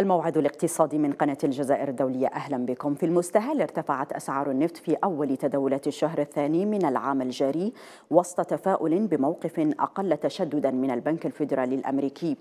الموعد الاقتصادي من قناة الجزائر الدولية أهلا بكم في المستهل ارتفعت أسعار النفط في أول تداولات الشهر الثاني من العام الجاري وسط تفاؤل بموقف أقل تشددا من البنك الفيدرالي الأمريكي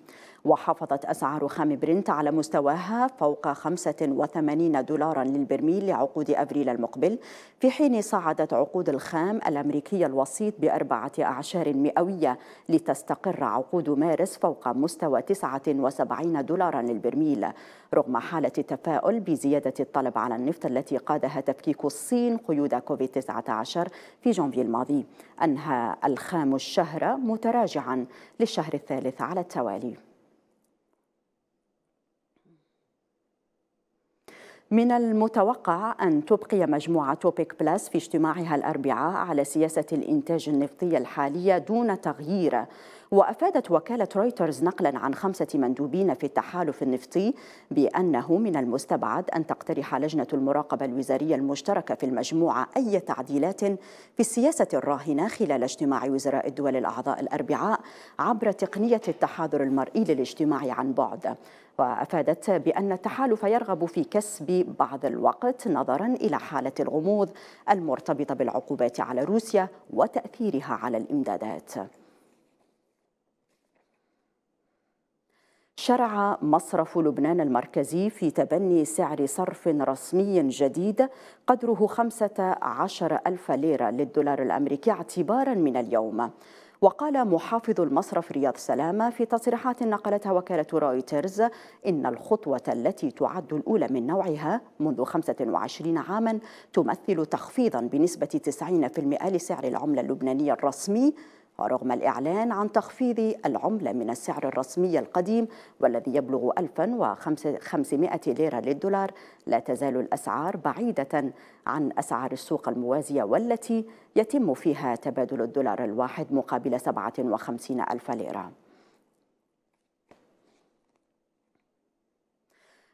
وحافظت أسعار خام برنت على مستواها فوق 85 دولارا للبرميل لعقود أبريل المقبل في حين صعدت عقود الخام الأمريكية الوسيط بأربعة أعشار مئوية لتستقر عقود مارس فوق مستوى 79 دولارا للبرميل رغم حالة التفاؤل بزيادة الطلب على النفط التي قادها تفكيك الصين قيود كوفيد-19 في جانفي الماضي أنهى الخام الشهر متراجعا للشهر الثالث على التوالي من المتوقع أن تبقي مجموعة توبيك بلاس في اجتماعها الأربعاء على سياسة الإنتاج النفطي الحالية دون تغيير وأفادت وكالة رويترز نقلا عن خمسة مندوبين في التحالف النفطي بأنه من المستبعد أن تقترح لجنة المراقبة الوزارية المشتركة في المجموعة أي تعديلات في السياسة الراهنة خلال اجتماع وزراء الدول الأعضاء الأربعاء عبر تقنية التحاضر المرئي للاجتماع عن بعد وأفادت بأن التحالف يرغب في كسب بعض الوقت نظرا إلى حالة الغموض المرتبطة بالعقوبات على روسيا وتأثيرها على الإمدادات شرع مصرف لبنان المركزي في تبني سعر صرف رسمي جديد قدره 15 ألف ليرة للدولار الأمريكي اعتبارا من اليوم وقال محافظ المصرف رياض سلامة في تصريحات نقلتها وكالة رويترز إن الخطوة التي تعد الأولى من نوعها منذ 25 عاما تمثل تخفيضا بنسبة 90% لسعر العملة اللبنانية الرسمي ورغم الإعلان عن تخفيض العملة من السعر الرسمي القديم والذي يبلغ 1500 ليرة للدولار لا تزال الأسعار بعيدة عن أسعار السوق الموازية والتي يتم فيها تبادل الدولار الواحد مقابل 57 ألف ليرة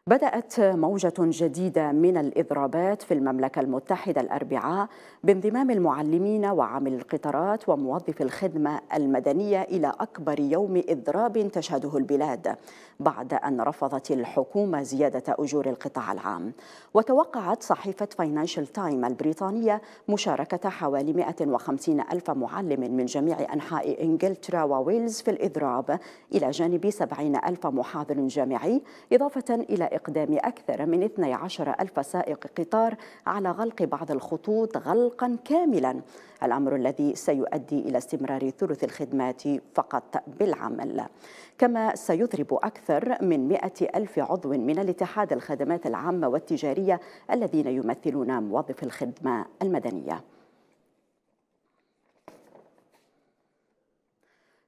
بدأت موجة جديدة من الإضرابات في المملكة المتحدة الأربعاء بانضمام المعلمين وعامل القطارات وموظفي الخدمة المدنية إلى أكبر يوم إضراب تشهده البلاد بعد أن رفضت الحكومة زيادة أجور القطاع العام وتوقعت صحيفة فاينانشال تايم البريطانية مشاركة حوالي 150 ألف معلم من جميع أنحاء إنجلترا وويلز في الإضراب إلى جانب 70 ألف محاضر جامعي إضافة إلى إقدام أكثر من 12 ألف سائق قطار على غلق بعض الخطوط غلقا كاملا الأمر الذي سيؤدي إلى استمرار ثلث الخدمات فقط بالعمل كما سيضرب أكثر من 100 ألف عضو من الاتحاد الخدمات العامة والتجارية الذين يمثلون موظف الخدمة المدنية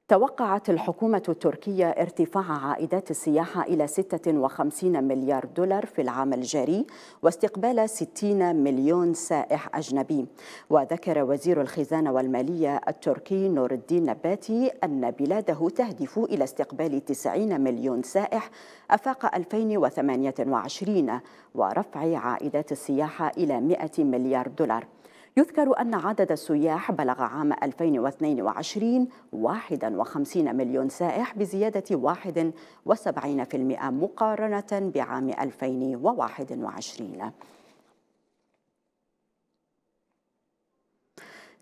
توقعت الحكومة التركية ارتفاع عائدات السياحة إلى 56 مليار دولار في العام الجاري واستقبال 60 مليون سائح أجنبي وذكر وزير الخزانة والمالية التركي نور الدين نباتي أن بلاده تهدف إلى استقبال 90 مليون سائح أفاق 2028 ورفع عائدات السياحة إلى 100 مليار دولار يذكر أن عدد السياح بلغ عام 2022 51 مليون سائح بزيادة 71% مقارنة بعام 2021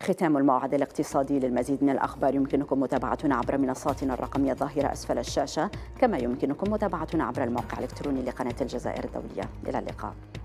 ختام الموعد الاقتصادي للمزيد من الأخبار يمكنكم متابعتنا عبر منصاتنا الرقمية الظاهرة أسفل الشاشة كما يمكنكم متابعتنا عبر الموقع الإلكتروني لقناة الجزائر الدولية إلى اللقاء